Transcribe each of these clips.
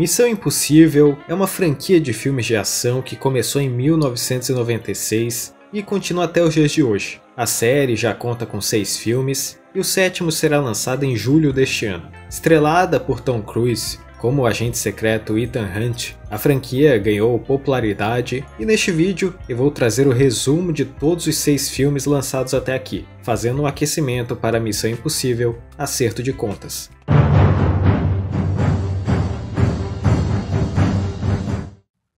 Missão Impossível é uma franquia de filmes de ação que começou em 1996 e continua até os dias de hoje. A série já conta com seis filmes e o sétimo será lançado em julho deste ano. Estrelada por Tom Cruise como o agente secreto Ethan Hunt, a franquia ganhou popularidade e neste vídeo eu vou trazer o resumo de todos os seis filmes lançados até aqui, fazendo um aquecimento para Missão Impossível Acerto de Contas.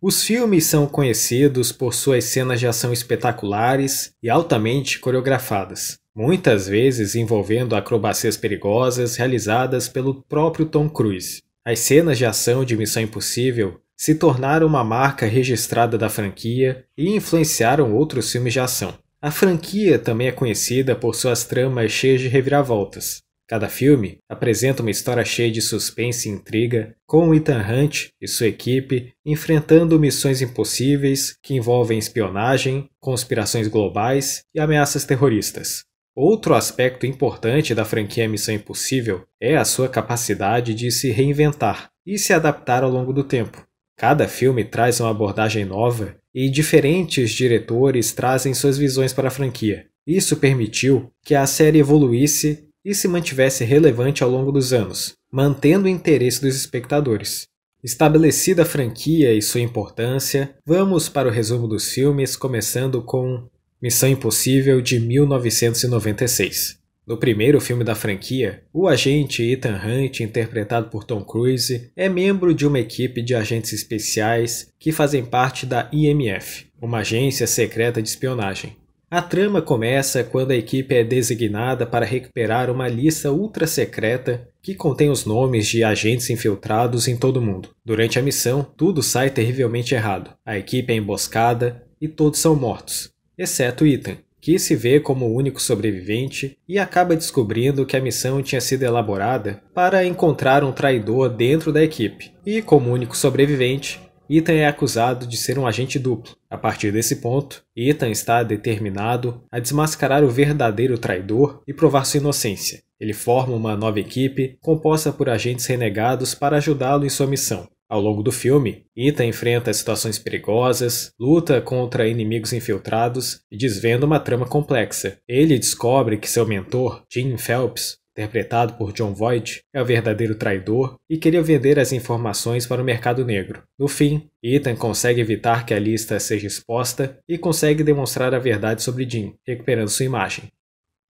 Os filmes são conhecidos por suas cenas de ação espetaculares e altamente coreografadas, muitas vezes envolvendo acrobacias perigosas realizadas pelo próprio Tom Cruise. As cenas de ação de Missão Impossível se tornaram uma marca registrada da franquia e influenciaram outros filmes de ação. A franquia também é conhecida por suas tramas cheias de reviravoltas, Cada filme apresenta uma história cheia de suspense e intriga, com Ethan Hunt e sua equipe enfrentando missões impossíveis que envolvem espionagem, conspirações globais e ameaças terroristas. Outro aspecto importante da franquia Missão Impossível é a sua capacidade de se reinventar e se adaptar ao longo do tempo. Cada filme traz uma abordagem nova e diferentes diretores trazem suas visões para a franquia. Isso permitiu que a série evoluísse e se mantivesse relevante ao longo dos anos, mantendo o interesse dos espectadores. Estabelecida a franquia e sua importância, vamos para o resumo dos filmes, começando com Missão Impossível de 1996. No primeiro filme da franquia, o agente Ethan Hunt, interpretado por Tom Cruise, é membro de uma equipe de agentes especiais que fazem parte da IMF, uma agência secreta de espionagem. A trama começa quando a equipe é designada para recuperar uma lista ultra secreta que contém os nomes de agentes infiltrados em todo o mundo. Durante a missão, tudo sai terrivelmente errado. A equipe é emboscada e todos são mortos, exceto Ethan, que se vê como o único sobrevivente e acaba descobrindo que a missão tinha sido elaborada para encontrar um traidor dentro da equipe. E como único sobrevivente, Ethan é acusado de ser um agente duplo. A partir desse ponto, Ethan está determinado a desmascarar o verdadeiro traidor e provar sua inocência. Ele forma uma nova equipe composta por agentes renegados para ajudá-lo em sua missão. Ao longo do filme, Itan enfrenta situações perigosas, luta contra inimigos infiltrados e desvenda uma trama complexa. Ele descobre que seu mentor, Jim Phelps, interpretado por John Voight, é o verdadeiro traidor e queria vender as informações para o mercado negro. No fim, Ethan consegue evitar que a lista seja exposta e consegue demonstrar a verdade sobre Jim, recuperando sua imagem.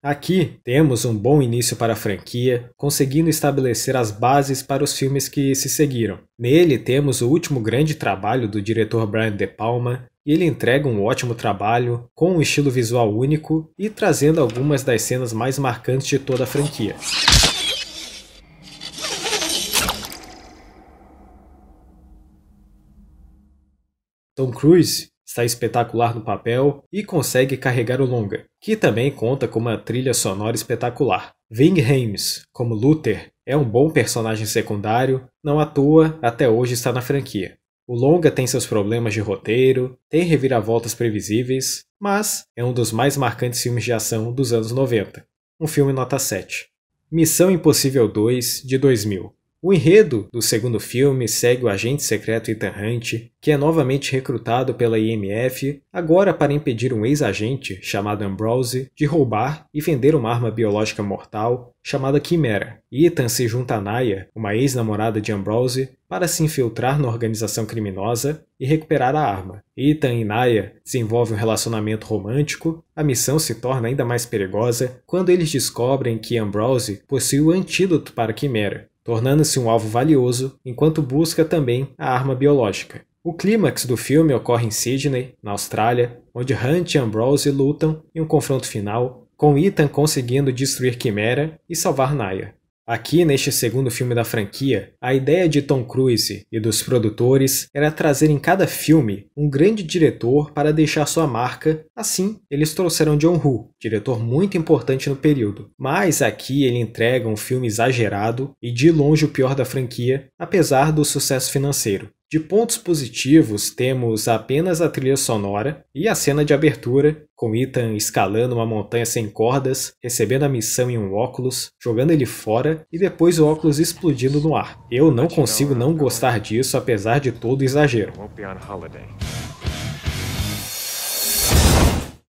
Aqui temos um bom início para a franquia, conseguindo estabelecer as bases para os filmes que se seguiram. Nele temos o último grande trabalho do diretor Brian De Palma, e ele entrega um ótimo trabalho, com um estilo visual único e trazendo algumas das cenas mais marcantes de toda a franquia. Tom Cruise está espetacular no papel e consegue carregar o longa, que também conta com uma trilha sonora espetacular. Ving Hames, como Luther, é um bom personagem secundário, não à toa até hoje está na franquia. O longa tem seus problemas de roteiro, tem reviravoltas previsíveis, mas é um dos mais marcantes filmes de ação dos anos 90. Um filme nota 7. Missão Impossível 2 de 2000. O enredo do segundo filme segue o agente secreto Ethan Hunt, que é novamente recrutado pela IMF, agora para impedir um ex-agente, chamado Ambrose, de roubar e vender uma arma biológica mortal, chamada Quimera. Ethan se junta a Naya, uma ex-namorada de Ambrose, para se infiltrar na organização criminosa e recuperar a arma. Ethan e Naya desenvolvem um relacionamento romântico, a missão se torna ainda mais perigosa quando eles descobrem que Ambrose possui o antídoto para a Quimera, tornando-se um alvo valioso, enquanto busca também a arma biológica. O clímax do filme ocorre em Sydney, na Austrália, onde Hunt e Ambrose lutam em um confronto final, com Ethan conseguindo destruir Quimera e salvar Naya. Aqui, neste segundo filme da franquia, a ideia de Tom Cruise e dos produtores era trazer em cada filme um grande diretor para deixar sua marca, assim, eles trouxeram John Woo, diretor muito importante no período. Mas aqui ele entrega um filme exagerado e de longe o pior da franquia, apesar do sucesso financeiro. De pontos positivos, temos apenas a trilha sonora e a cena de abertura, com Ethan escalando uma montanha sem cordas, recebendo a missão em um óculos, jogando ele fora e depois o óculos explodindo no ar. Eu não consigo não gostar disso, apesar de todo o exagero.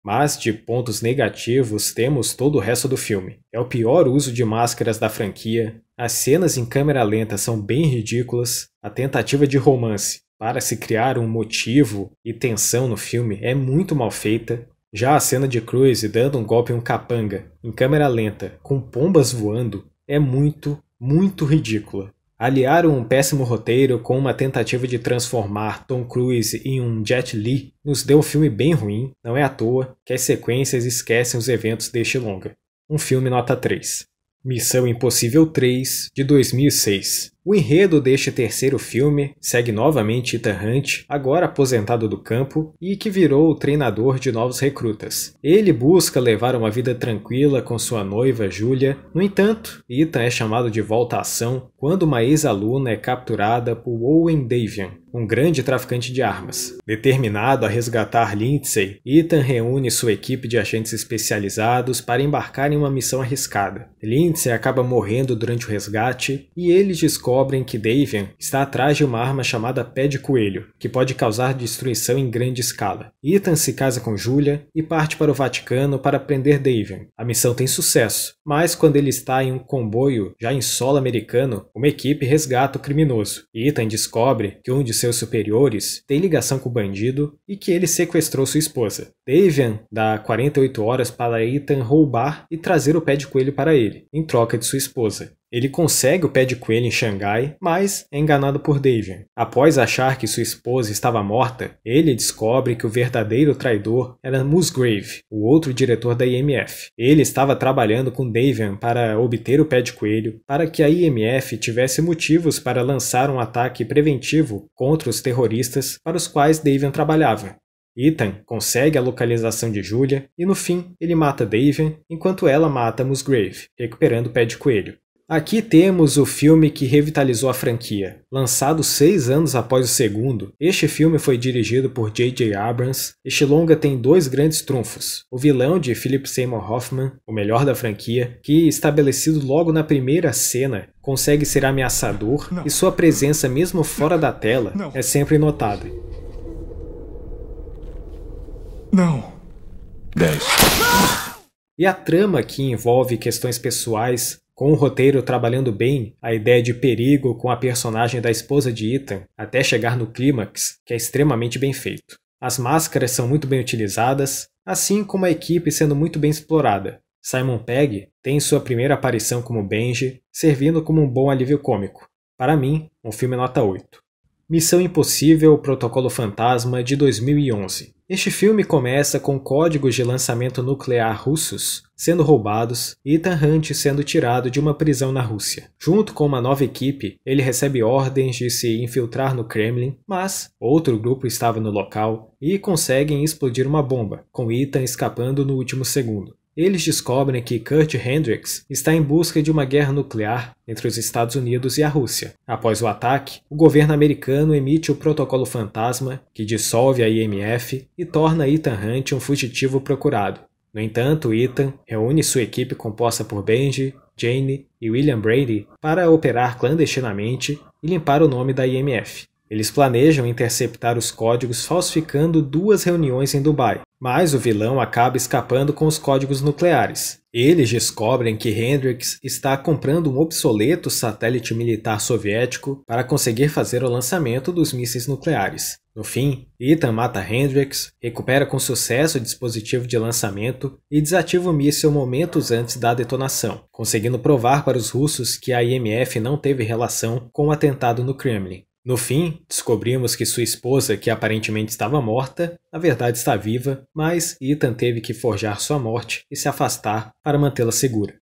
Mas de pontos negativos temos todo o resto do filme. É o pior uso de máscaras da franquia, as cenas em câmera lenta são bem ridículas, a tentativa de romance para se criar um motivo e tensão no filme é muito mal feita. Já a cena de Cruz dando um golpe em um capanga, em câmera lenta, com pombas voando, é muito, muito ridícula. Aliar um péssimo roteiro com uma tentativa de transformar Tom Cruise em um Jet Li nos deu um filme bem ruim, não é à toa que as sequências esquecem os eventos deste longa. Um filme nota 3. Missão Impossível 3 de 2006. O enredo deste terceiro filme segue novamente Ethan Hunt, agora aposentado do campo e que virou o treinador de novos recrutas. Ele busca levar uma vida tranquila com sua noiva Julia. No entanto, Ethan é chamado de volta à ação quando uma ex-aluna é capturada por Owen Davian, um grande traficante de armas. Determinado a resgatar Lindsay, Ethan reúne sua equipe de agentes especializados para embarcar em uma missão arriscada. Lindsay acaba morrendo durante o resgate e eles descobrem descobrem que Davian está atrás de uma arma chamada Pé de Coelho, que pode causar destruição em grande escala. Ethan se casa com Julia e parte para o Vaticano para prender Davian. A missão tem sucesso, mas quando ele está em um comboio já em solo americano, uma equipe resgata o criminoso. Ethan descobre que um de seus superiores tem ligação com o bandido e que ele sequestrou sua esposa. Davian dá 48 horas para Ethan roubar e trazer o pé de coelho para ele, em troca de sua esposa. Ele consegue o pé de coelho em Xangai, mas é enganado por Davian. Após achar que sua esposa estava morta, ele descobre que o verdadeiro traidor era Musgrave, o outro diretor da IMF. Ele estava trabalhando com Davian para obter o pé de coelho, para que a IMF tivesse motivos para lançar um ataque preventivo contra os terroristas para os quais Davian trabalhava. Ethan consegue a localização de Julia e no fim ele mata Davian enquanto ela mata Musgrave, recuperando o pé de coelho. Aqui temos o filme que revitalizou a franquia. Lançado seis anos após o segundo, este filme foi dirigido por J.J. Abrams. Este longa tem dois grandes trunfos: o vilão de Philip Seymour Hoffman, o melhor da franquia, que, estabelecido logo na primeira cena, consegue ser ameaçador Não. e sua presença, mesmo fora da tela, Não. é sempre notada. Não. Dez. E a trama que envolve questões pessoais, com o roteiro trabalhando bem a ideia de perigo com a personagem da esposa de Ethan, até chegar no clímax, que é extremamente bem feito. As máscaras são muito bem utilizadas, assim como a equipe sendo muito bem explorada. Simon Pegg tem sua primeira aparição como Benji, servindo como um bom alívio cômico. Para mim, um filme nota 8. Missão Impossível Protocolo Fantasma de 2011. Este filme começa com códigos de lançamento nuclear russos sendo roubados e Ethan Hunt sendo tirado de uma prisão na Rússia. Junto com uma nova equipe, ele recebe ordens de se infiltrar no Kremlin, mas outro grupo estava no local e conseguem explodir uma bomba, com Ethan escapando no último segundo. Eles descobrem que Kurt Hendricks está em busca de uma guerra nuclear entre os Estados Unidos e a Rússia. Após o ataque, o governo americano emite o Protocolo Fantasma, que dissolve a IMF e torna Ethan Hunt um fugitivo procurado. No entanto, Ethan reúne sua equipe composta por Benji, Jane e William Brady para operar clandestinamente e limpar o nome da IMF. Eles planejam interceptar os códigos falsificando duas reuniões em Dubai, mas o vilão acaba escapando com os códigos nucleares. Eles descobrem que Hendrix está comprando um obsoleto satélite militar soviético para conseguir fazer o lançamento dos mísseis nucleares. No fim, Ethan mata Hendrix, recupera com sucesso o dispositivo de lançamento e desativa o míssil momentos antes da detonação, conseguindo provar para os russos que a IMF não teve relação com o atentado no Kremlin. No fim, descobrimos que sua esposa, que aparentemente estava morta, na verdade está viva, mas Ethan teve que forjar sua morte e se afastar para mantê-la segura.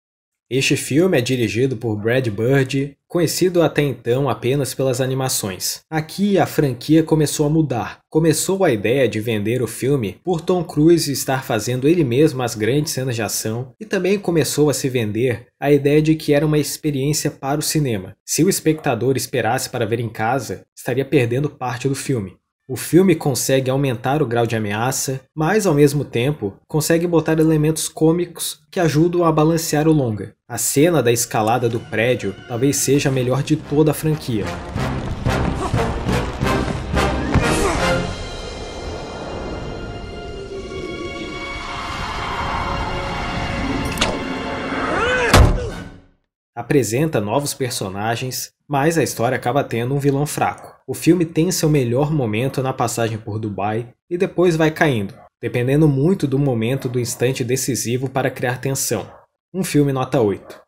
Este filme é dirigido por Brad Bird, conhecido até então apenas pelas animações. Aqui a franquia começou a mudar. Começou a ideia de vender o filme por Tom Cruise estar fazendo ele mesmo as grandes cenas de ação e também começou a se vender a ideia de que era uma experiência para o cinema. Se o espectador esperasse para ver em casa, estaria perdendo parte do filme. O filme consegue aumentar o grau de ameaça, mas ao mesmo tempo consegue botar elementos cômicos que ajudam a balancear o longa. A cena da escalada do prédio talvez seja a melhor de toda a franquia. Apresenta novos personagens, mas a história acaba tendo um vilão fraco o filme tem seu melhor momento na passagem por Dubai e depois vai caindo, dependendo muito do momento do instante decisivo para criar tensão. Um filme nota 8.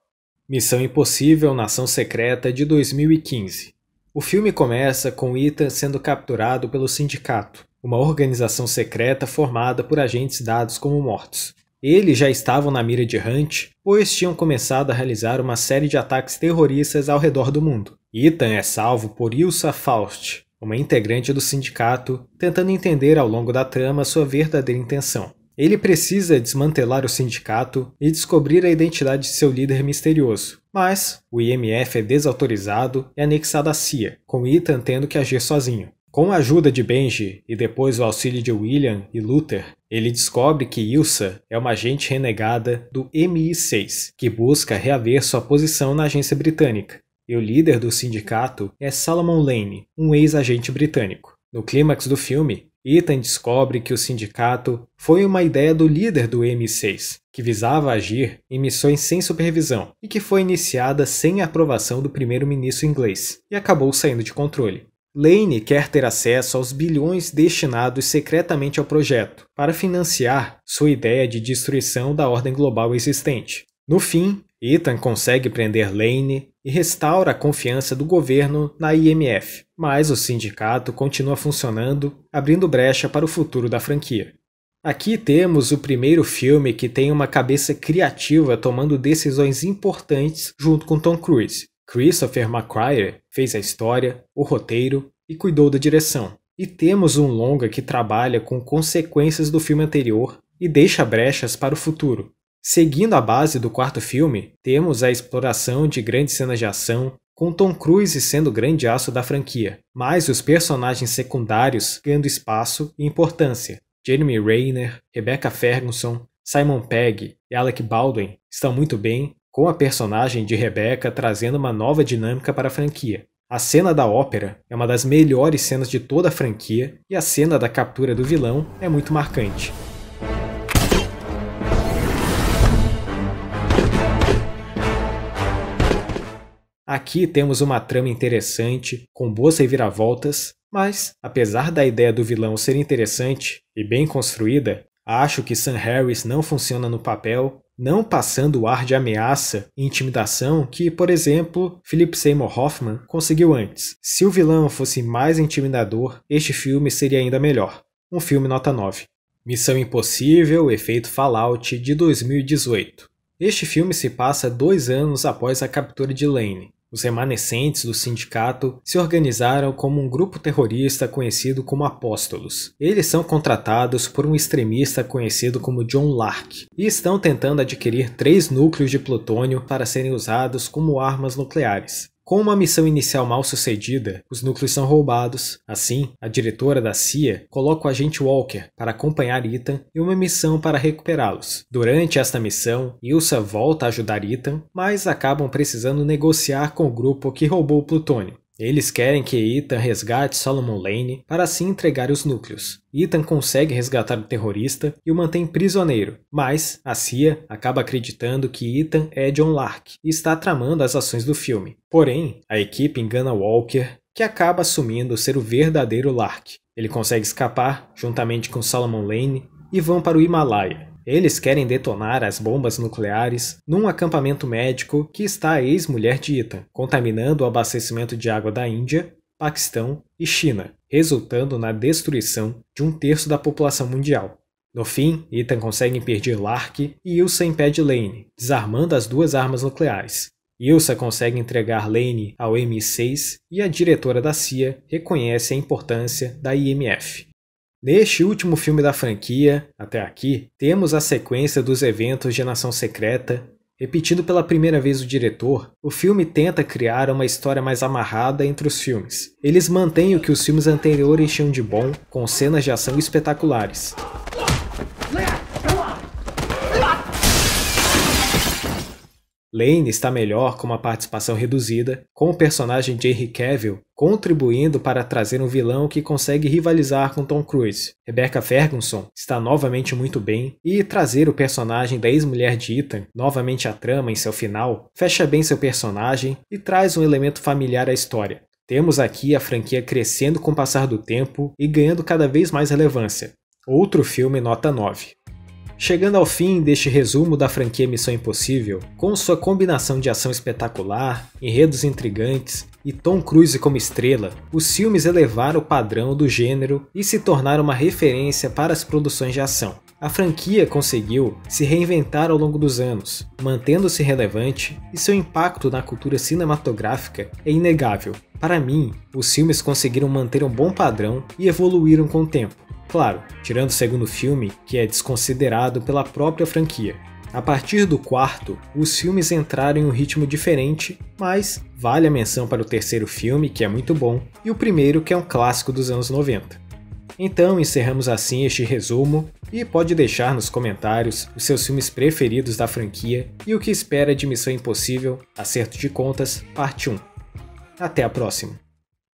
Missão Impossível Nação Secreta de 2015. O filme começa com Ethan sendo capturado pelo Sindicato, uma organização secreta formada por agentes dados como mortos. Eles já estavam na mira de Hunt, pois tinham começado a realizar uma série de ataques terroristas ao redor do mundo. Ethan é salvo por Ilsa Faust, uma integrante do sindicato, tentando entender ao longo da trama sua verdadeira intenção. Ele precisa desmantelar o sindicato e descobrir a identidade de seu líder misterioso, mas o IMF é desautorizado e anexado à CIA, com Ethan tendo que agir sozinho. Com a ajuda de Benji e depois o auxílio de William e Luther, ele descobre que Ilsa é uma agente renegada do MI6, que busca reaver sua posição na agência britânica e o líder do sindicato é Salomon Lane, um ex-agente britânico. No clímax do filme, Ethan descobre que o sindicato foi uma ideia do líder do M6, que visava agir em missões sem supervisão e que foi iniciada sem a aprovação do primeiro-ministro inglês e acabou saindo de controle. Lane quer ter acesso aos bilhões destinados secretamente ao projeto para financiar sua ideia de destruição da ordem global existente. No fim, Ethan consegue prender Lane e restaura a confiança do governo na IMF, mas o sindicato continua funcionando, abrindo brecha para o futuro da franquia. Aqui temos o primeiro filme que tem uma cabeça criativa tomando decisões importantes junto com Tom Cruise. Christopher McQuarrie fez a história, o roteiro e cuidou da direção. E temos um longa que trabalha com consequências do filme anterior e deixa brechas para o futuro. Seguindo a base do quarto filme, temos a exploração de grandes cenas de ação, com Tom Cruise sendo o grande aço da franquia, mas os personagens secundários ganhando espaço e importância. Jeremy Rayner, Rebecca Ferguson, Simon Pegg e Alec Baldwin estão muito bem, com a personagem de Rebecca trazendo uma nova dinâmica para a franquia. A cena da ópera é uma das melhores cenas de toda a franquia e a cena da captura do vilão é muito marcante. Aqui temos uma trama interessante, com boas reviravoltas, mas, apesar da ideia do vilão ser interessante e bem construída, acho que Sam Harris não funciona no papel, não passando o ar de ameaça e intimidação que, por exemplo, Philip Seymour Hoffman conseguiu antes. Se o vilão fosse mais intimidador, este filme seria ainda melhor. Um filme nota 9. Missão Impossível, efeito Fallout, de 2018. Este filme se passa dois anos após a captura de Lane, os remanescentes do sindicato se organizaram como um grupo terrorista conhecido como Apóstolos. Eles são contratados por um extremista conhecido como John Lark e estão tentando adquirir três núcleos de plutônio para serem usados como armas nucleares. Com uma missão inicial mal sucedida, os núcleos são roubados. Assim, a diretora da CIA coloca o agente Walker para acompanhar Ethan em uma missão para recuperá-los. Durante esta missão, Ilsa volta a ajudar Ethan, mas acabam precisando negociar com o grupo que roubou o plutônio. Eles querem que Ethan resgate Solomon Lane para assim entregar os núcleos. Ethan consegue resgatar o terrorista e o mantém prisioneiro, mas a CIA acaba acreditando que Ethan é John Lark e está tramando as ações do filme. Porém, a equipe engana Walker, que acaba assumindo ser o verdadeiro Lark. Ele consegue escapar juntamente com Solomon Lane e vão para o Himalaia, eles querem detonar as bombas nucleares num acampamento médico que está a ex-mulher de Ita, contaminando o abastecimento de água da Índia, Paquistão e China, resultando na destruição de um terço da população mundial. No fim, Ethan consegue impedir Lark e Ilsa impede Lane, desarmando as duas armas nucleares. Ilsa consegue entregar Lane ao M6 e a diretora da CIA reconhece a importância da IMF. Neste último filme da franquia, até aqui, temos a sequência dos eventos de Nação Secreta. Repetindo pela primeira vez o diretor, o filme tenta criar uma história mais amarrada entre os filmes. Eles mantêm o que os filmes anteriores tinham de bom, com cenas de ação espetaculares. Lane está melhor com uma participação reduzida, com o personagem de Henry Cavill contribuindo para trazer um vilão que consegue rivalizar com Tom Cruise. Rebecca Ferguson está novamente muito bem e trazer o personagem da ex-mulher de Ethan novamente à trama em seu final fecha bem seu personagem e traz um elemento familiar à história. Temos aqui a franquia crescendo com o passar do tempo e ganhando cada vez mais relevância. Outro filme nota 9. Chegando ao fim deste resumo da franquia Missão Impossível, com sua combinação de ação espetacular, enredos intrigantes e Tom Cruise como estrela, os filmes elevaram o padrão do gênero e se tornaram uma referência para as produções de ação. A franquia conseguiu se reinventar ao longo dos anos, mantendo-se relevante e seu impacto na cultura cinematográfica é inegável. Para mim, os filmes conseguiram manter um bom padrão e evoluíram com o tempo Claro, tirando o segundo filme, que é desconsiderado pela própria franquia. A partir do quarto, os filmes entraram em um ritmo diferente, mas vale a menção para o terceiro filme, que é muito bom, e o primeiro, que é um clássico dos anos 90. Então encerramos assim este resumo e pode deixar nos comentários os seus filmes preferidos da franquia e o que espera de Missão Impossível Acerto de Contas, Parte 1. Até a próxima!